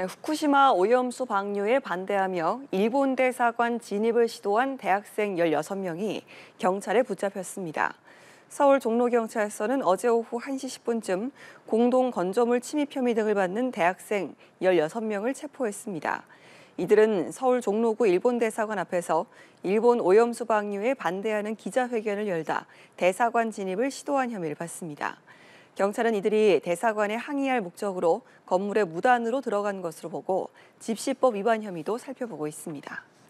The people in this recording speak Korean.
네, 후쿠시마 오염수 방류에 반대하며 일본 대사관 진입을 시도한 대학생 16명이 경찰에 붙잡혔습니다. 서울 종로경찰서는 어제 오후 1시 10분쯤 공동 건조물 침입 혐의 등을 받는 대학생 16명을 체포했습니다. 이들은 서울 종로구 일본 대사관 앞에서 일본 오염수 방류에 반대하는 기자회견을 열다 대사관 진입을 시도한 혐의를 받습니다. 경찰은 이들이 대사관에 항의할 목적으로 건물의 무단으로 들어간 것으로 보고 집시법 위반 혐의도 살펴보고 있습니다.